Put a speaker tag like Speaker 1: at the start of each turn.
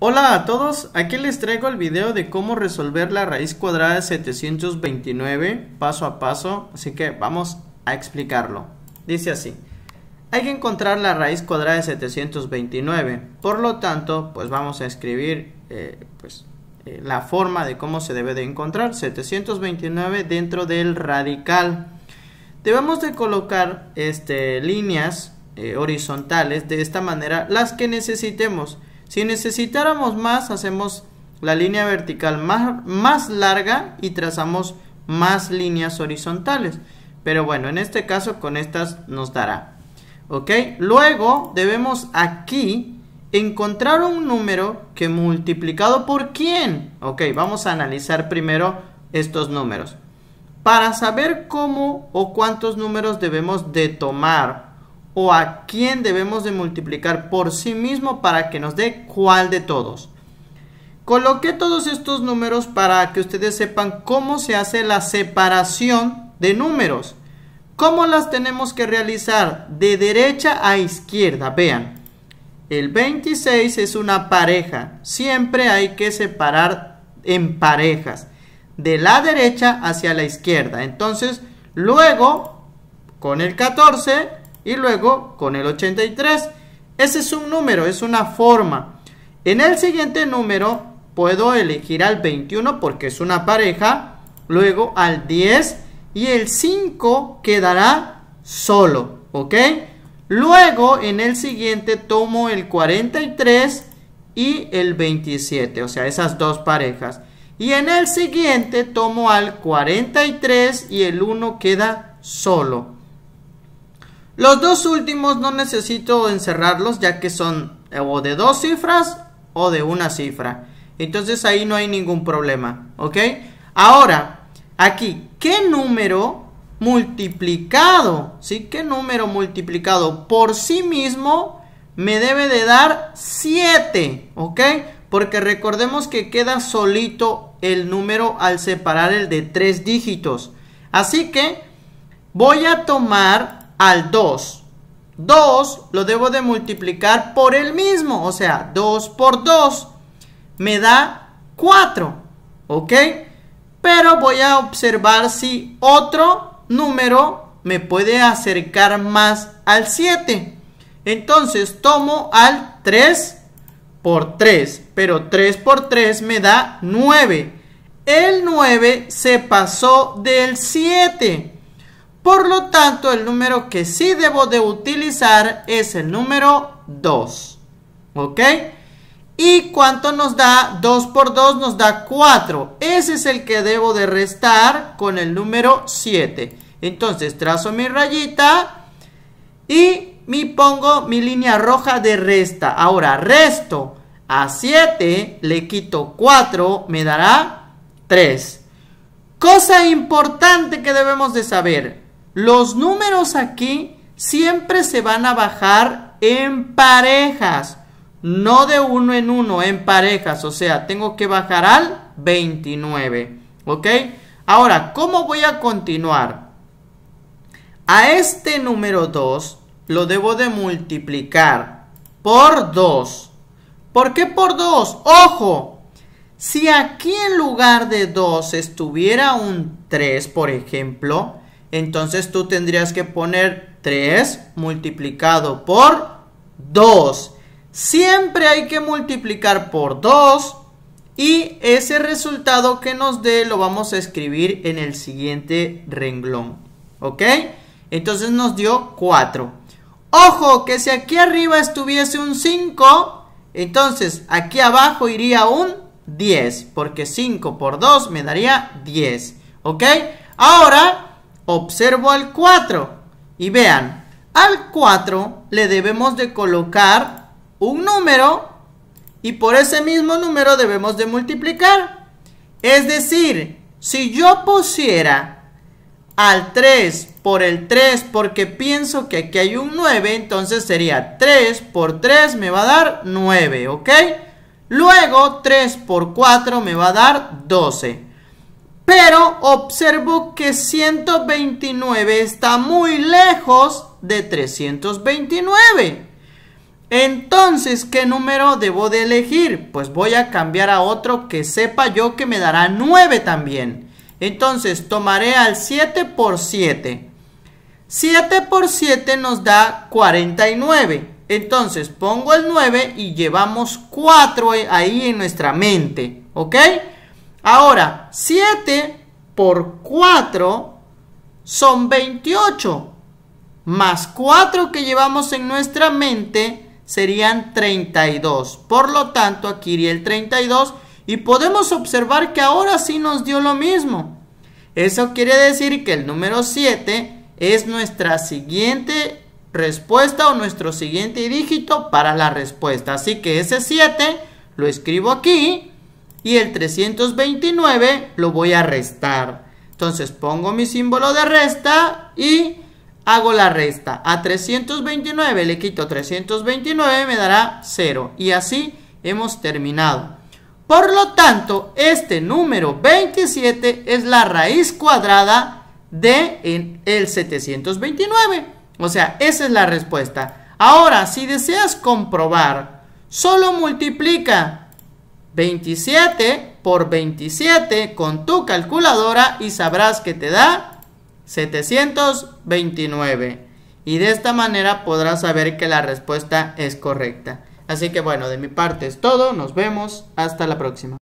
Speaker 1: Hola a todos, aquí les traigo el video de cómo resolver la raíz cuadrada de 729 paso a paso, así que vamos a explicarlo. Dice así, hay que encontrar la raíz cuadrada de 729, por lo tanto, pues vamos a escribir eh, pues, eh, la forma de cómo se debe de encontrar 729 dentro del radical. Debemos de colocar este, líneas eh, horizontales de esta manera las que necesitemos. Si necesitáramos más, hacemos la línea vertical más, más larga y trazamos más líneas horizontales. Pero bueno, en este caso con estas nos dará. ¿Ok? Luego debemos aquí encontrar un número que multiplicado por quién. Ok, vamos a analizar primero estos números. Para saber cómo o cuántos números debemos de tomar o a quién debemos de multiplicar por sí mismo para que nos dé cuál de todos. Coloqué todos estos números para que ustedes sepan cómo se hace la separación de números. ¿Cómo las tenemos que realizar? De derecha a izquierda, vean. El 26 es una pareja. Siempre hay que separar en parejas. De la derecha hacia la izquierda. Entonces, luego, con el 14, y luego con el 83. Ese es un número, es una forma. En el siguiente número puedo elegir al 21 porque es una pareja, luego al 10 y el 5 quedará solo, ¿ok? Luego en el siguiente tomo el 43 y el 27, o sea, esas dos parejas. Y en el siguiente tomo al 43 y el 1 queda solo. Los dos últimos no necesito encerrarlos ya que son o de dos cifras o de una cifra. Entonces ahí no hay ningún problema, ¿ok? Ahora, aquí, ¿qué número multiplicado, ¿sí? ¿Qué número multiplicado por sí mismo me debe de dar 7, ¿ok? Porque recordemos que queda solito el número al separar el de tres dígitos. Así que voy a tomar al 2. 2 lo debo de multiplicar por el mismo, o sea, 2 por 2 me da 4, ¿ok? Pero voy a observar si otro número me puede acercar más al 7. Entonces tomo al 3 por 3, pero 3 por 3 me da 9. El 9 se pasó del 7. Por lo tanto, el número que sí debo de utilizar es el número 2. ¿Ok? ¿Y cuánto nos da? 2 por 2 nos da 4. Ese es el que debo de restar con el número 7. Entonces, trazo mi rayita y me pongo mi línea roja de resta. Ahora, resto a 7, le quito 4, me dará 3. Cosa importante que debemos de saber. Los números aquí siempre se van a bajar en parejas. No de uno en uno, en parejas. O sea, tengo que bajar al 29. ¿Ok? Ahora, ¿cómo voy a continuar? A este número 2 lo debo de multiplicar por 2. ¿Por qué por 2? ¡Ojo! Si aquí en lugar de 2 estuviera un 3, por ejemplo, entonces tú tendrías que poner 3 multiplicado por 2. Siempre hay que multiplicar por 2 y ese resultado que nos dé lo vamos a escribir en el siguiente renglón. ¿Ok? Entonces nos dio 4. Ojo, que si aquí arriba estuviese un 5, entonces aquí abajo iría un 10, porque 5 por 2 me daría 10. ¿Ok? Ahora Observo al 4 y vean, al 4 le debemos de colocar un número y por ese mismo número debemos de multiplicar. Es decir, si yo pusiera al 3 por el 3 porque pienso que aquí hay un 9, entonces sería 3 por 3 me va a dar 9, ¿ok? Luego 3 por 4 me va a dar 12 pero observo que 129 está muy lejos de 329. Entonces, ¿qué número debo de elegir? Pues voy a cambiar a otro que sepa yo que me dará 9 también. Entonces, tomaré al 7 por 7. 7 por 7 nos da 49. Entonces, pongo el 9 y llevamos 4 ahí en nuestra mente. ¿Ok? Ahora, 7 por 4 son 28. Más 4 que llevamos en nuestra mente serían 32. Por lo tanto, aquí iría el 32. Y podemos observar que ahora sí nos dio lo mismo. Eso quiere decir que el número 7 es nuestra siguiente respuesta o nuestro siguiente dígito para la respuesta. Así que ese 7 lo escribo aquí y el 329 lo voy a restar. Entonces pongo mi símbolo de resta y hago la resta. A 329 le quito 329, me dará 0. Y así hemos terminado. Por lo tanto, este número 27 es la raíz cuadrada de el 729. O sea, esa es la respuesta. Ahora, si deseas comprobar, solo multiplica 27 por 27 con tu calculadora y sabrás que te da 729. Y de esta manera podrás saber que la respuesta es correcta. Así que bueno, de mi parte es todo. Nos vemos. Hasta la próxima.